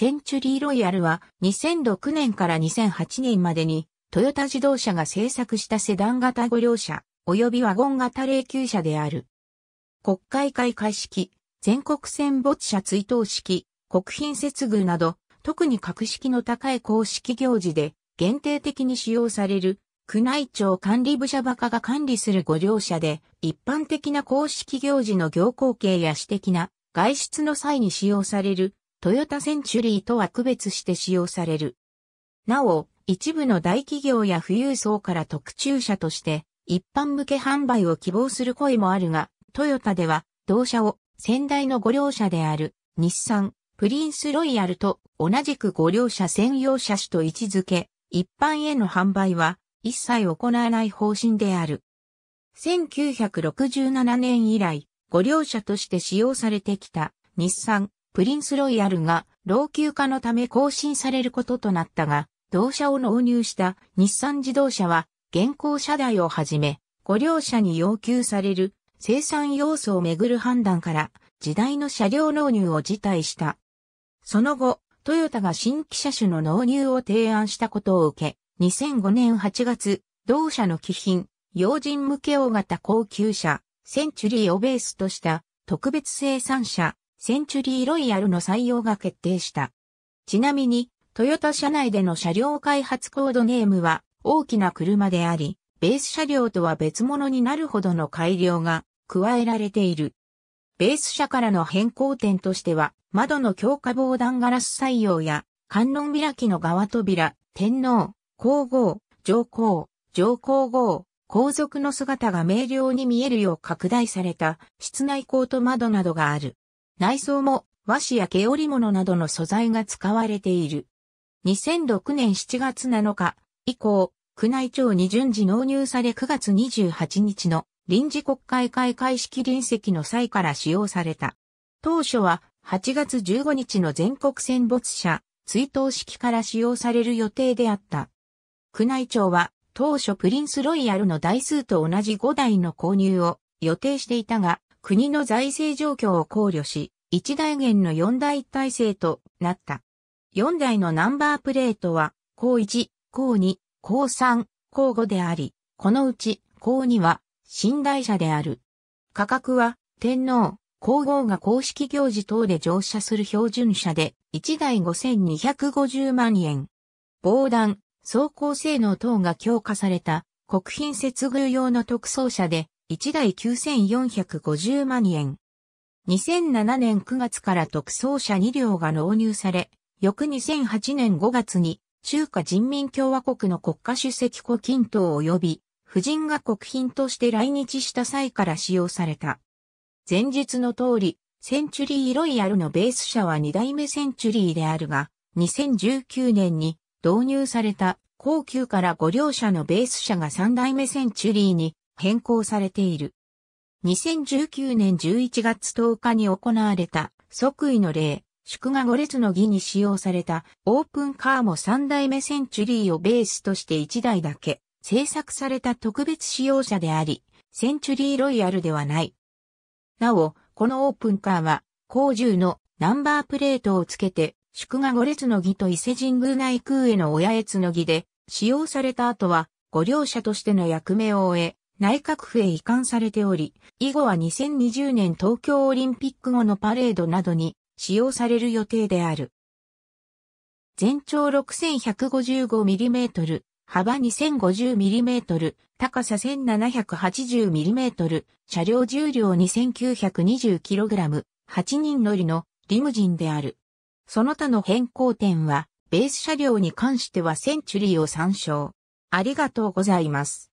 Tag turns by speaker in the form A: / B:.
A: センチュリーロイヤルは2006年から2008年までにトヨタ自動車が製作したセダン型5両車及びワゴン型霊柩車である。国会開会式、全国戦没者追悼式、国賓接遇など、特に格式の高い公式行事で限定的に使用される宮内庁管理部社バカが管理するご両者で、一般的な公式行事の行行形や私的な外出の際に使用されるトヨタセンチュリーとは区別して使用される。なお、一部の大企業や富裕層から特注車として一般向け販売を希望する声もあるが、トヨタでは同社を先代の五両車である日産、プリンスロイヤルと同じく五両車専用車種と位置づけ、一般への販売は一切行わない方針である。1967年以来、五両車として使用されてきた日産、プリンスロイヤルが老朽化のため更新されることとなったが、同社を納入した日産自動車は、現行車台をはじめ、ご両社に要求される生産要素をめぐる判断から、時代の車両納入を辞退した。その後、トヨタが新規車種の納入を提案したことを受け、2005年8月、同社の貴品、要人向け大型高級車、センチュリーをベースとした特別生産車、センチュリーロイヤルの採用が決定した。ちなみに、トヨタ社内での車両開発コードネームは大きな車であり、ベース車両とは別物になるほどの改良が加えられている。ベース車からの変更点としては、窓の強化防弾ガラス採用や、観音開きの側扉、天皇、皇后、上皇、上皇后、皇族の姿が明瞭に見えるよう拡大された室内コート窓などがある。内装も和紙や毛織物などの素材が使われている。2006年7月7日以降、宮内庁に順次納入され9月28日の臨時国会開会式臨席の際から使用された。当初は8月15日の全国戦没者追悼式から使用される予定であった。宮内庁は当初プリンスロイヤルの台数と同じ5台の購入を予定していたが、国の財政状況を考慮し、一大元の四大体制となった。四台のナンバープレートは、高1、高2、高3、高5であり、このうち高2は寝台車である。価格は、天皇、皇后が公式行事等で乗車する標準車で、1台5250万円。防弾、走行性能等が強化された、国賓接遇用の特装車で、1台9450万円。2007年9月から特装車2両が納入され、翌2008年5月に中華人民共和国の国家主席古錦等及び夫人が国賓として来日した際から使用された。前述の通り、センチュリーロイヤルのベース車は2代目センチュリーであるが、2019年に導入された高級から5両車のベース車が3代目センチュリーに変更されている。2019年11月10日に行われた即位の礼、祝賀五列の儀に使用されたオープンカーも3代目センチュリーをベースとして1台だけ制作された特別使用車であり、センチュリーロイヤルではない。なお、このオープンカーは、工獣のナンバープレートをつけて、祝賀五列の儀と伊勢神宮内宮への親越の儀で、使用された後は、ご両者としての役目を終え、内閣府へ移管されており、以後は2020年東京オリンピック後のパレードなどに使用される予定である。全長 6155mm、幅 2050mm、高さ 1780mm、車両重量 2920kg、8人乗りのリムジンである。その他の変更点は、ベース車両に関してはセンチュリーを参照。ありがとうございます。